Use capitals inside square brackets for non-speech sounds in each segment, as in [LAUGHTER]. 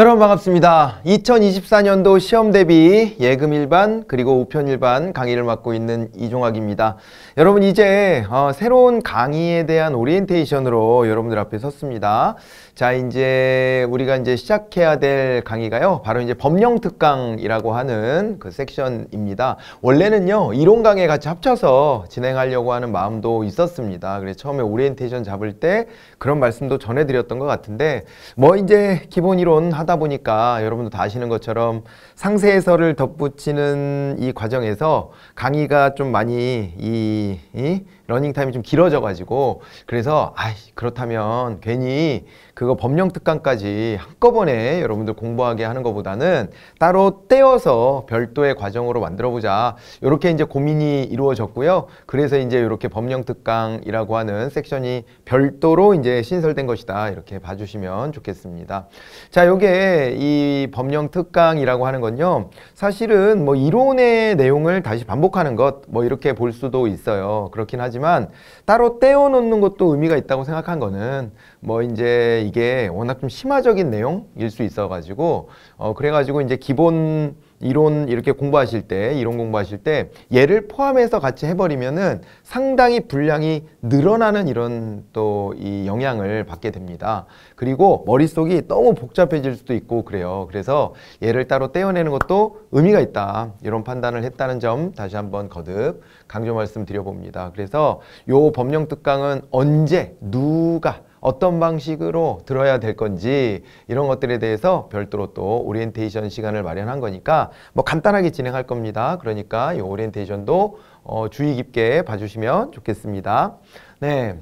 여러분 반갑습니다. 2024년도 시험 대비 예금 일반 그리고 우편 일반 강의를 맡고 있는 이종학입니다. 여러분 이제 어, 새로운 강의에 대한 오리엔테이션으로 여러분들 앞에 섰습니다. 자, 이제 우리가 이제 시작해야 될 강의가요. 바로 이제 법령 특강이라고 하는 그 섹션입니다. 원래는요. 이론 강의 같이 합쳐서 진행하려고 하는 마음도 있었습니다. 그래서 처음에 오리엔테이션 잡을 때 그런 말씀도 전해 드렸던 것 같은데 뭐 이제 기본 이론 하다 보니까 여러분도 다 아시는 것처럼 상세 해설을 덧붙이는 이 과정에서 강의가 좀 많이 이, 이 러닝 타임이 좀 길어져가지고 그래서 아 그렇다면 괜히 그거 법령 특강까지 한꺼번에 여러분들 공부하게 하는 것보다는 따로 떼어서 별도의 과정으로 만들어보자 이렇게 이제 고민이 이루어졌고요. 그래서 이제 이렇게 법령 특강이라고 하는 섹션이 별도로 이제 신설된 것이다 이렇게 봐주시면 좋겠습니다. 자, 요게 이 법령 특강이라고 하는 건요. 사실은 뭐 이론의 내용을 다시 반복하는 것 뭐 이렇게 볼 수도 있어요. 그렇긴 하지만 하지만 따로 떼어놓는 것도 의미가 있다고 생각한 거는 뭐 이제 이게 워낙 좀 심화적인 내용일 수 있어가지고 어 그래가지고 이제 기본 이론 이렇게 공부하실 때 이론 공부하실 때 얘를 포함해서 같이 해버리면은 상당히 분량이 늘어나는 이런 또 이 영향을 받게 됩니다. 그리고 머릿속이 너무 복잡해질 수도 있고 그래요. 그래서 얘를 따로 떼어내는 것도 의미가 있다. 이런 판단을 했다는 점 다시 한번 거듭 강조 말씀드려봅니다. 그래서 요 법령 특강은 언제 누가 어떤 방식으로 들어야 될 건지 이런 것들에 대해서 별도로 또 오리엔테이션 시간을 마련한 거니까 뭐 간단하게 진행할 겁니다. 그러니까 이 오리엔테이션도 어, 주의 깊게 봐주시면 좋겠습니다. 네.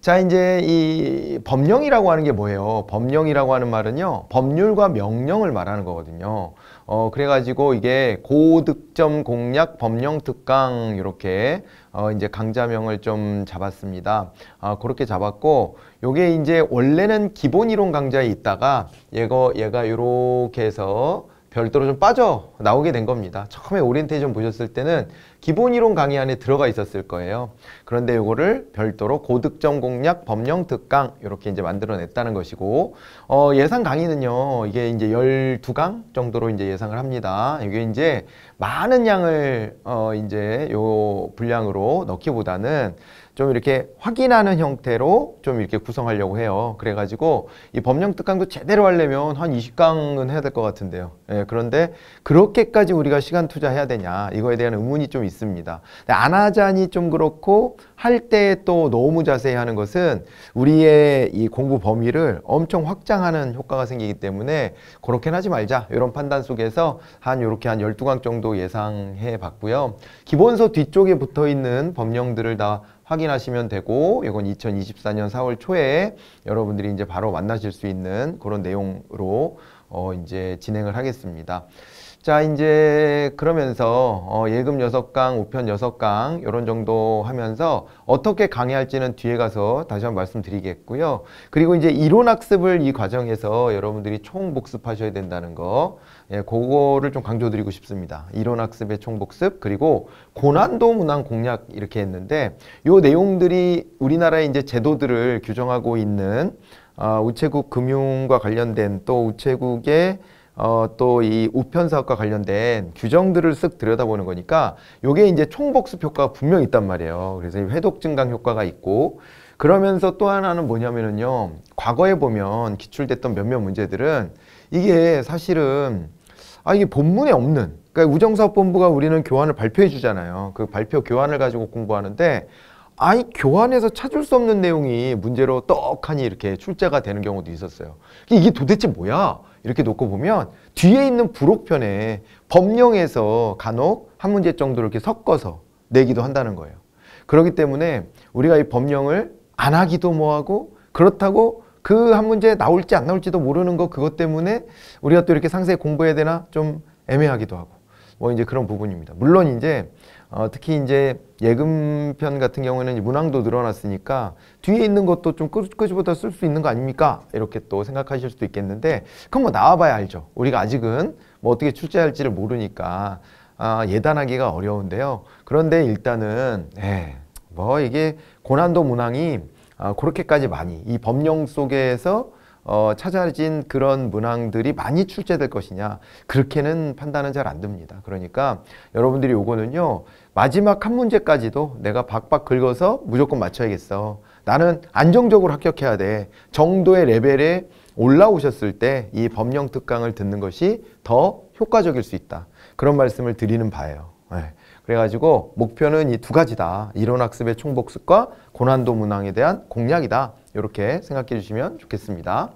자, 이제 이 법령이라고 하는 게 뭐예요? 법령이라고 하는 말은요, 법률과 명령을 말하는 거거든요. 어, 그래가지고 이게 고득점 공약 법령 특강, 이렇게 어, 이제 강좌명을좀 잡았습니다. 아, 그렇게 잡았고 요게 이제 원래는 기본 이론 강좌에 있다가 얘거 얘가 요렇게 해서 별도로 좀 빠져 나오게 된 겁니다. 처음에 오리엔테이션 보셨을 때는 기본 이론 강의 안에 들어가 있었을 거예요. 그런데 이거를 별도로 고득점 공략 법령 특강 이렇게 이제 만들어냈다는 것이고 어, 예상 강의는요. 이게 이제 12강 정도로 이제 예상을 합니다. 이게 이제 많은 양을 어, 이제 요 분량으로 넣기보다는 좀 이렇게 확인하는 형태로 좀 이렇게 구성하려고 해요. 그래가지고 이 법령 특강도 제대로 하려면 한 20강은 해야 될 것 같은데요. 예, 그런데 그렇게까지 우리가 시간 투자해야 되냐 이거에 대한 의문이 좀 있습니다. 안 하자니 좀 그렇고 할 때 또 너무 자세히 하는 것은 우리의 이 공부 범위를 엄청 확장하는 효과가 생기기 때문에 그렇게는 하지 말자 이런 판단 속에서 한 이렇게 한 12강 정도 예상해 봤고요. 기본서 뒤쪽에 붙어 있는 법령들을 다 확인하시면 되고 이건 2024년 4월 초에 여러분들이 이제 바로 만나실 수 있는 그런 내용으로 어 이제 진행을 하겠습니다. 자 이제 그러면서 어, 예금 6강, 우편 6강 이런 정도 하면서 어떻게 강의할지는 뒤에 가서 다시 한번 말씀드리겠고요. 그리고 이제 이론 학습을 이 과정에서 여러분들이 총 복습하셔야 된다는 거 예, 그거를 좀 강조드리고 싶습니다. 이론학습의 총복습 그리고 고난도 문항 공략 이렇게 했는데 요 내용들이 우리나라의 이제 제도들을 규정하고 있는 어, 우체국 금융과 관련된 또 우체국의 어, 또 이 우편 사업과 관련된 규정들을 쓱 들여다보는 거니까 요게 이제 총복습 효과가 분명히 있단 말이에요. 그래서 이 회독 증강 효과가 있고 그러면서 또 하나는 뭐냐면은요. 과거에 보면 기출됐던 몇몇 문제들은 이게 사실은 아 이게 본문에 없는 그러니까 우정사업본부가 우리는 교환을 발표해 주잖아요. 그 발표 교환을 가지고 공부하는데 아 이 교환에서 찾을 수 없는 내용이 문제로 떡하니 이렇게 출제가 되는 경우도 있었어요. 이게 도대체 뭐야? 이렇게 놓고 보면 뒤에 있는 부록편에 법령에서 간혹 한 문제 정도를 이렇게 섞어서 내기도 한다는 거예요. 그렇기 때문에 우리가 이 법령을 안 하기도 뭐하고 그렇다고 그한 문제 나올지 안 나올지도 모르는 거 그것 때문에 우리가 또 이렇게 상세히 공부해야 되나 좀 애매하기도 하고 뭐 이제 그런 부분입니다. 물론 이제 어, 특히 이제 예금편 같은 경우에는 문항도 늘어났으니까 뒤에 있는 것도 좀 끄집어다 쓸 수 있는 거 아닙니까? 이렇게 또 생각하실 수도 있겠는데 그건 뭐 나와봐야 알죠. 우리가 아직은 뭐 어떻게 출제할지를 모르니까 아, 예단하기가 어려운데요. 그런데 일단은 예, 뭐 이게 고난도 문항이 어, 그렇게까지 많이 이 법령 속에서 어, 찾아진 그런 문항들이 많이 출제될 것이냐 그렇게는 판단은 잘 안 됩니다. 그러니까 여러분들이 요거는요 마지막 한 문제까지도 내가 박박 긁어서 무조건 맞춰야겠어. 나는 안정적으로 합격해야 돼 정도의 레벨에 올라오셨을 때 이 법령 특강을 듣는 것이 더 효과적일 수 있다. 그런 말씀을 드리는 바예요. 네. 그래가지고 목표는 이 두 가지다. 이론학습의 총복습과 고난도 문항에 대한 공략이다. 이렇게 생각해 주시면 좋겠습니다.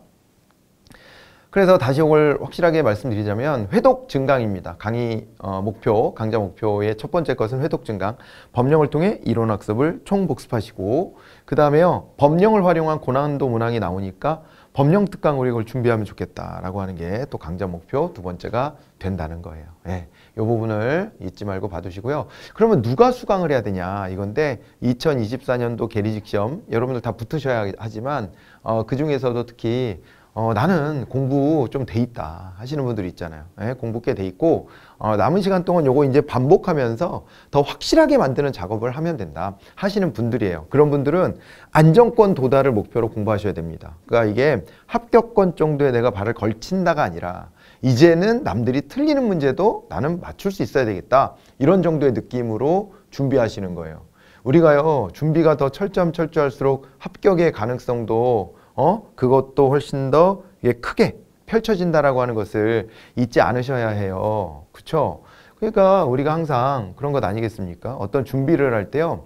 그래서 다시 이걸 확실하게 말씀드리자면 회독 증강입니다. 강의 어, 목표, 강좌 목표의 첫 번째 것은 회독 증강. 법령을 통해 이론 학습을 총복습하시고 그 다음에요. 법령을 활용한 고난도 문항이 나오니까 법령 특강 우리 이걸 준비하면 좋겠다라고 하는 게 또 강좌 목표 두 번째가 된다는 거예요. 예. 요 부분을 잊지 말고 봐두시고요. 그러면 누가 수강을 해야 되냐 이건데 2024년도 계리직 시험 여러분들 다 붙으셔야 하지만 어, 그 중에서도 특히 어, 나는 공부 좀 돼 있다 하시는 분들 이 있잖아요. 예? 공부 꽤 돼 있고 어, 남은 시간 동안 요거 이제 반복하면서 더 확실하게 만드는 작업을 하면 된다 하시는 분들이에요. 그런 분들은 안정권 도달을 목표로 공부하셔야 됩니다. 그러니까 이게 합격권 정도에 내가 발을 걸친다가 아니라 이제는 남들이 틀리는 문제도 나는 맞출 수 있어야 되겠다 이런 정도의 느낌으로 준비하시는 거예요. 우리가요 준비가 더 철저함 철저할수록 합격의 가능성도 어? 그것도 훨씬 더 크게 펼쳐진다라고 하는 것을 잊지 않으셔야 해요. 그렇죠? 그러니까 우리가 항상 그런 것 아니겠습니까? 어떤 준비를 할 때요.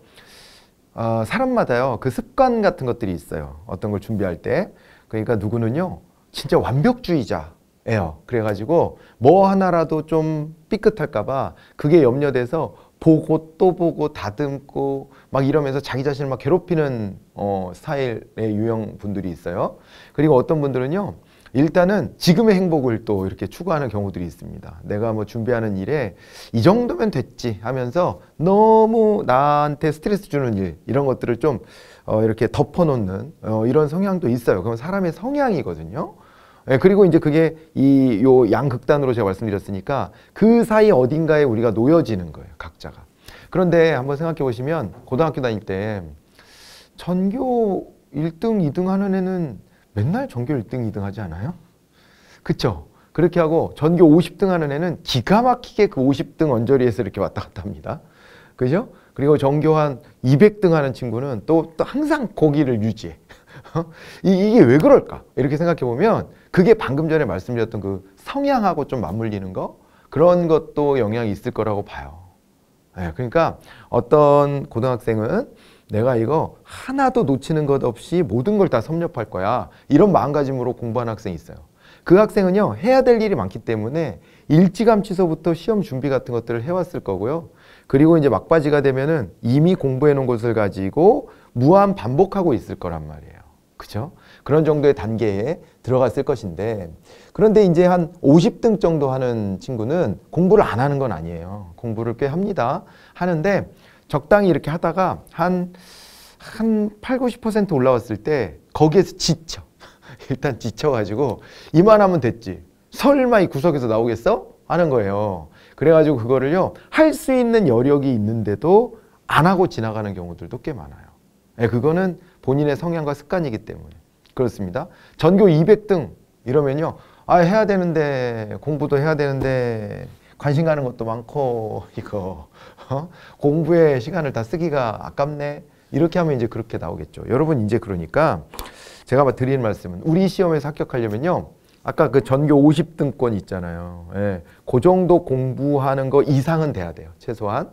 어, 사람마다요. 그 습관 같은 것들이 있어요. 어떤 걸 준비할 때. 그러니까 누구는요. 진짜 완벽주의자예요. 그래가지고 뭐 하나라도 좀 삐끗할까봐 그게 염려돼서 보고 또 보고 다듬고 막 이러면서 자기 자신을 막 괴롭히는 어, 스타일의 유형 분들이 있어요. 그리고 어떤 분들은요. 일단은 지금의 행복을 또 이렇게 추구하는 경우들이 있습니다. 내가 뭐 준비하는 일에 이 정도면 됐지 하면서 너무 나한테 스트레스 주는 일 이런 것들을 좀 어, 이렇게 덮어놓는 어, 이런 성향도 있어요. 그건 사람의 성향이거든요. 예, 그리고 이제 그게 이 요 양극단으로 제가 말씀드렸으니까 그 사이 어딘가에 우리가 놓여지는 거예요, 각자가. 그런데 한번 생각해 보시면 고등학교 다닐 때 전교 1등, 2등 하는 애는 맨날 전교 1등, 2등 하지 않아요? 그쵸? 그렇게 하고 전교 50등 하는 애는 기가 막히게 그 50등 언저리에서 이렇게 왔다 갔다 합니다. 그죠? 그리고 전교 한 200등 하는 친구는 또, 또 항상 고기를 유지해. [LAUGHS] 이, 이게 왜 그럴까? 이렇게 생각해 보면 그게 방금 전에 말씀드렸던 그 성향하고 좀 맞물리는 거 그런 것도 영향이 있을 거라고 봐요. 네, 그러니까 어떤 고등학생은 내가 이거 하나도 놓치는 것 없이 모든 걸 다 섭렵할 거야. 이런 마음가짐으로 공부한 학생이 있어요. 그 학생은요, 해야 될 일이 많기 때문에 일찌감치서부터 시험 준비 같은 것들을 해왔을 거고요. 그리고 이제 막바지가 되면은 이미 공부해 놓은 것을 가지고 무한 반복하고 있을 거란 말이에요. 그죠? 그런 정도의 단계에 들어갔을 것인데 그런데 이제 한 50등 정도 하는 친구는 공부를 안 하는 건 아니에요. 공부를 꽤 합니다. 하는데 적당히 이렇게 하다가 한, 한 80, 90% 올라왔을 때 거기에서 지쳐. [LAUGHS] 일단 지쳐가지고 이만 하면 됐지. 설마 이 구석에서 나오겠어? 하는 거예요. 그래가지고 그거를요. 할 수 있는 여력이 있는데도 안 하고 지나가는 경우들도 꽤 많아요. 예, 그거는 본인의 성향과 습관이기 때문에. 그렇습니다. 전교 200등 이러면요. 아 해야 되는데 공부도 해야 되는데 관심 가는 것도 많고 [LAUGHS] 이거 어? 공부에 시간을 다 쓰기가 아깝네 이렇게 하면 이제 그렇게 나오겠죠. 여러분 이제 그러니까 제가 드리는 말씀은 우리 시험에서 합격하려면요. 아까 그 전교 50등권 있잖아요. 예. 그 정도 공부하는 거 이상은 돼야 돼요. 최소한.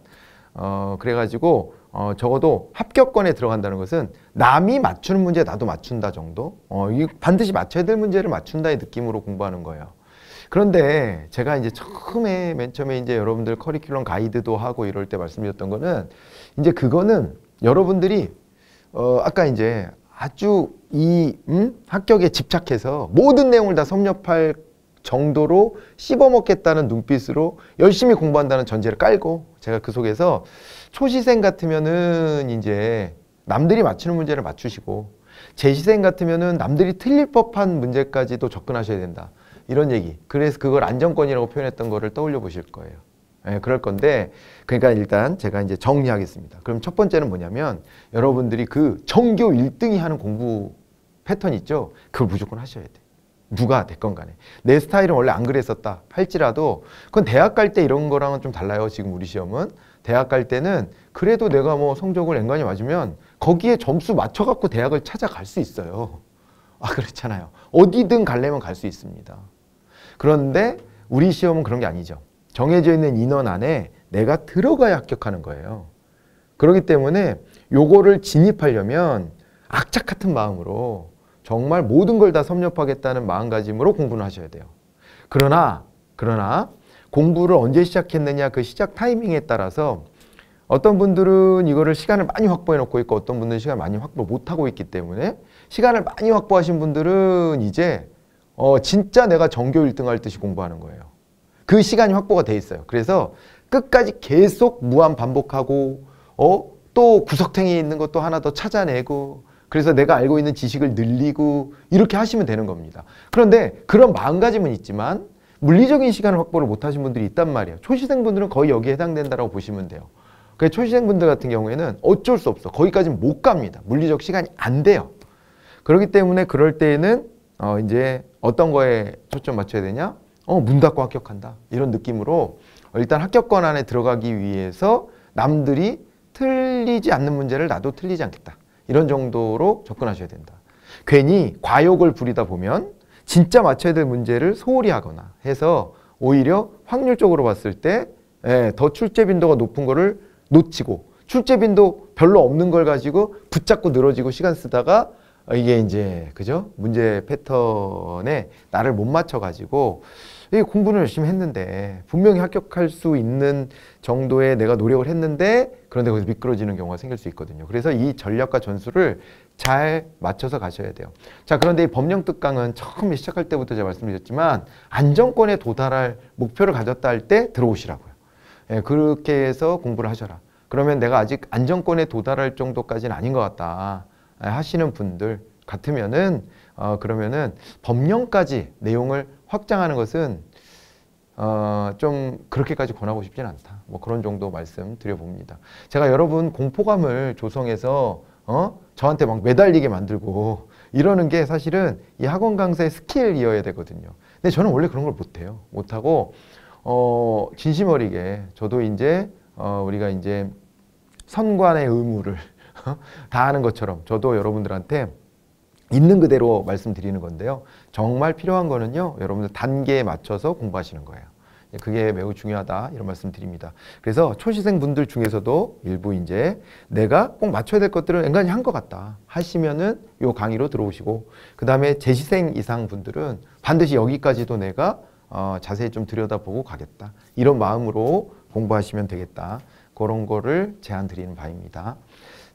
어, 그래가지고 어, 적어도 합격권에 들어간다는 것은 남이 맞추는 문제 나도 맞춘다 정도 어, 이 반드시 맞춰야 될 문제를 맞춘다의 느낌으로 공부하는 거예요. 그런데 제가 이제 처음에 맨 처음에 이제 여러분들 커리큘럼 가이드도 하고 이럴 때 말씀드렸던 거는 이제 그거는 여러분들이 어, 아까 이제 아주 이 음? 합격에 집착해서 모든 내용을 다 섭렵할 정도로 씹어먹겠다는 눈빛으로 열심히 공부한다는 전제를 깔고 제가 그 속에서 초시생 같으면은 이제 남들이 맞추는 문제를 맞추시고 재시생 같으면은 남들이 틀릴 법한 문제까지도 접근하셔야 된다. 이런 얘기. 그래서 그걸 안정권이라고 표현했던 거를 떠올려 보실 거예요. 예, 그럴 건데 그러니까 일단 제가 이제 정리하겠습니다. 그럼 첫 번째는 뭐냐면 여러분들이 그정교 1등이 하는 공부 패턴 있죠? 그걸 무조건 하셔야 돼. 누가 됐건 간에. 내 스타일은 원래 안 그랬었다. 할지라도 그건 대학 갈 때 이런 거랑은 좀 달라요. 지금 우리 시험은. 대학 갈 때는 그래도 내가 뭐 성적을 엔간히 맞으면 거기에 점수 맞춰갖고 대학을 찾아갈 수 있어요. 아 그렇잖아요. 어디든 갈래면 갈 수 있습니다. 그런데 우리 시험은 그런 게 아니죠. 정해져 있는 인원 안에 내가 들어가야 합격하는 거예요. 그렇기 때문에 요거를 진입하려면 악착 같은 마음으로 정말 모든 걸 다 섭렵하겠다는 마음가짐으로 공부를 하셔야 돼요. 그러나 그러나 공부를 언제 시작했느냐 그 시작 타이밍에 따라서 어떤 분들은 이거를 시간을 많이 확보해 놓고 있고 어떤 분들은 시간을 많이 확보 못 하고 있기 때문에 시간을 많이 확보하신 분들은 이제 어 진짜 내가 전교 1등 할 듯이 공부하는 거예요. 그 시간이 확보가 돼 있어요. 그래서 끝까지 계속 무한 반복하고 어 또구석탱이 있는 것도 하나 더 찾아내고 그래서 내가 알고 있는 지식을 늘리고 이렇게 하시면 되는 겁니다. 그런데 그런 마음가짐은 있지만 물리적인 시간을 확보를 못하신 분들이 있단 말이에요. 초시생분들은 거의 여기에 해당된다고 보시면 돼요. 그 초시생분들 같은 경우에는 어쩔 수 없어. 거기까지는 못 갑니다. 물리적 시간이 안 돼요. 그렇기 때문에 그럴 때에는 어 이제 어떤 거에 초점 맞춰야 되냐? 어, 문 닫고 합격한다. 이런 느낌으로 일단 합격권 안에 들어가기 위해서 남들이 틀리지 않는 문제를 나도 틀리지 않겠다. 이런 정도로 접근하셔야 된다. 괜히 과욕을 부리다 보면 진짜 맞춰야 될 문제를 소홀히 하거나 해서 오히려 확률적으로 봤을 때더 예, 출제 빈도가 높은 거를 놓치고 출제 빈도 별로 없는 걸 가지고 붙잡고 늘어지고 시간 쓰다가 이게 이제 그죠 문제 패턴에 나를 못 맞춰 가지고 예, 공부는 열심히 했는데 분명히 합격할 수 있는 정도의 내가 노력을 했는데 그런데 거기서 미끄러지는 경우가 생길 수 있거든요. 그래서 이 전략과 전술을 잘 맞춰서 가셔야 돼요. 자 그런데 이 법령 특강은 처음에 시작할 때부터 제가 말씀드렸지만 안정권에 도달할 목표를 가졌다 할 때 들어오시라고요. 예, 그렇게 해서 공부를 하셔라. 그러면 내가 아직 안정권에 도달할 정도까지는 아닌 것 같다 예, 하시는 분들 같으면은 어, 그러면은 법령까지 내용을 확장하는 것은 어, 좀 그렇게까지 권하고 싶진 않다. 뭐 그런 정도 말씀드려봅니다. 제가 여러분 공포감을 조성해서 어? 저한테 막 매달리게 만들고 이러는 게 사실은 이 학원 강사의 스킬이어야 되거든요. 근데 저는 원래 그런 걸 못해요. 못하고 어, 진심 어리게 저도 이제 어, 우리가 이제 선관의 의무를 어, 다하는 것처럼 저도 여러분들한테 있는 그대로 말씀드리는 건데요. 정말 필요한 거는요, 여러분들 단계에 맞춰서 공부하시는 거예요. 그게 매우 중요하다 이런 말씀 드립니다. 그래서 초시생 분들 중에서도 일부 이제 내가 꼭 맞춰야 될것들은 앵간히 한 것 같다 하시면은 요 강의로 들어오시고 그 다음에 재시생 이상 분들은 반드시 여기까지도 내가 어, 자세히 좀 들여다보고 가겠다 이런 마음으로 공부하시면 되겠다 그런 거를 제안 드리는 바입니다.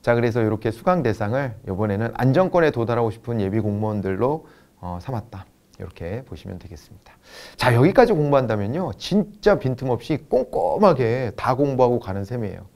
자 그래서 이렇게 수강 대상을 이번에는 안정권에 도달하고 싶은 예비 공무원들로 어, 삼았다. 이렇게 보시면 되겠습니다. 자 여기까지 공부한다면요. 진짜 빈틈없이 꼼꼼하게 다 공부하고 가는 셈이에요.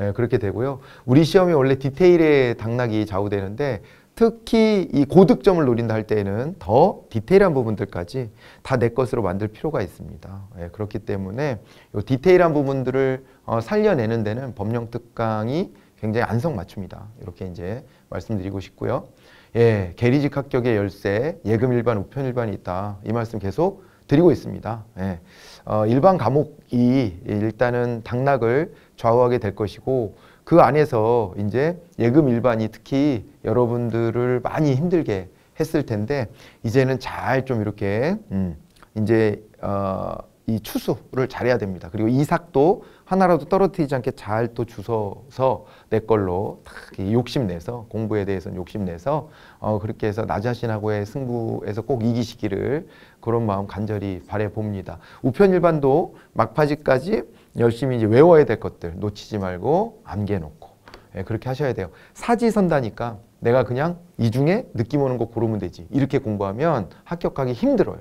예, 그렇게 되고요. 우리 시험이 원래 디테일의 당락이 좌우되는데 특히 이 고득점을 노린다 할 때에는 더 디테일한 부분들까지 다 내 것으로 만들 필요가 있습니다. 예, 그렇기 때문에 요 디테일한 부분들을 어, 살려내는 데는 법령 특강이 굉장히 안성맞춤이다. 이렇게 이제 말씀드리고 싶고요. 예, 계리직 합격의 열쇠, 예금 일반, 우편 일반이 있다. 이 말씀 계속 드리고 있습니다. 예. 어, 일반 과목이 일단은 당락을 좌우하게 될 것이고 그 안에서 이제 예금 일반이 특히 여러분들을 많이 힘들게 했을 텐데 이제는 잘 좀 이렇게 음, 이제 어, 이 추수를 잘해야 됩니다. 그리고 이삭도 하나라도 떨어뜨리지 않게 잘 또 주워서 내 걸로 욕심내서 공부에 대해서는 욕심내서 어 그렇게 해서 나 자신하고의 승부에서 꼭 이기시기를 그런 마음 간절히 바래 봅니다. 우편일반도 막바지까지 열심히 이제 외워야 될 것들 놓치지 말고 암기해 놓고 예, 그렇게 하셔야 돼요. 사지선다니까 내가 그냥 이 중에 느낌 오는 거 고르면 되지. 이렇게 공부하면 합격하기 힘들어요.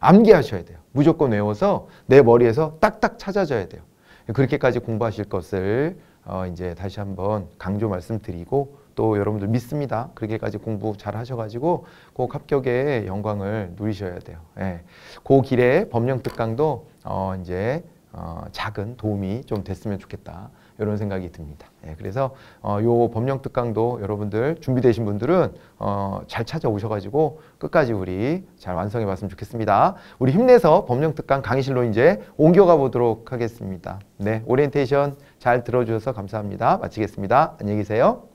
암기하셔야 돼요. 무조건 외워서 내 머리에서 딱딱 찾아줘야 돼요. 그렇게까지 공부하실 것을 어, 이제 다시 한번 강조 말씀드리고 또 여러분들 믿습니다. 그렇게까지 공부 잘 하셔가지고 꼭 합격의 영광을 누리셔야 돼요. 예. 그 길에 법령 특강도 어, 이제 어, 작은 도움이 좀 됐으면 좋겠다 이런 생각이 듭니다. 예, 그래서 어, 요 법령 특강도 여러분들 준비되신 분들은 어, 잘 찾아오셔가지고 끝까지 우리 잘 완성해봤으면 좋겠습니다. 우리 힘내서 법령 특강 강의실로 이제 옮겨가 보도록 하겠습니다. 네, 오리엔테이션 잘 들어주셔서 감사합니다. 마치겠습니다. 안녕히 계세요.